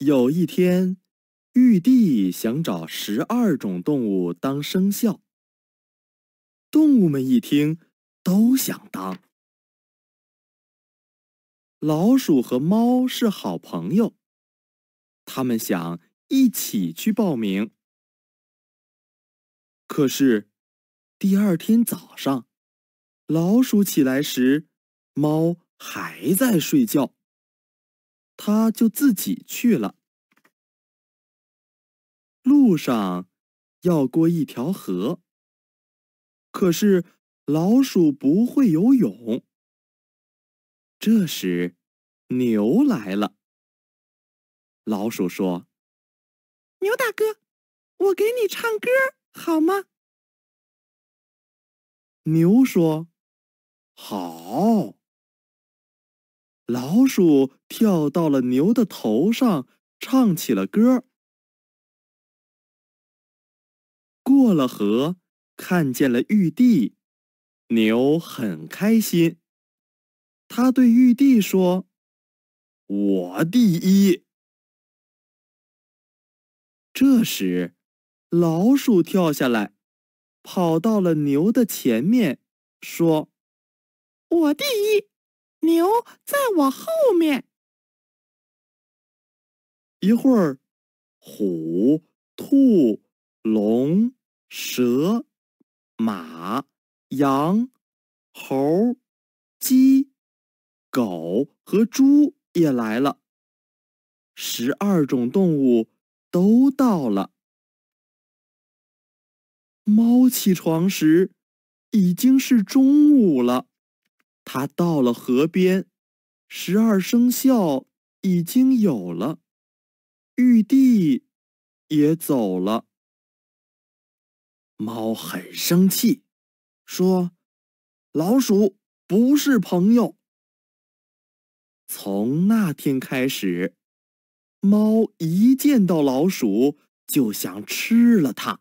有一天，玉帝想找十二种动物当生肖。动物们一听，都想当。老鼠和猫是好朋友，他们想一起去报名。可是，第二天早上，老鼠起来时，猫还在睡觉。他就自己去了。路上要过一条河，可是老鼠不会游泳。这时，牛来了。老鼠说：“牛大哥，我给你唱歌好吗？”牛说：“好。”老鼠跳到了牛的头上，唱起了歌儿。过了河，看见了玉帝，牛很开心。他对玉帝说：“我第一。”这时，老鼠跳下来，跑到了牛的前面，说：“我第一。”牛在我后面。一会儿，虎、兔、龙、蛇、马、羊、猴、鸡、狗和猪也来了。十二种动物都到了。猫起床时，已经是中午了。他到了河边，十二生肖已经有了，玉帝也走了。猫很生气，说：“老鼠不是朋友。”从那天开始，猫一见到老鼠就想吃了它。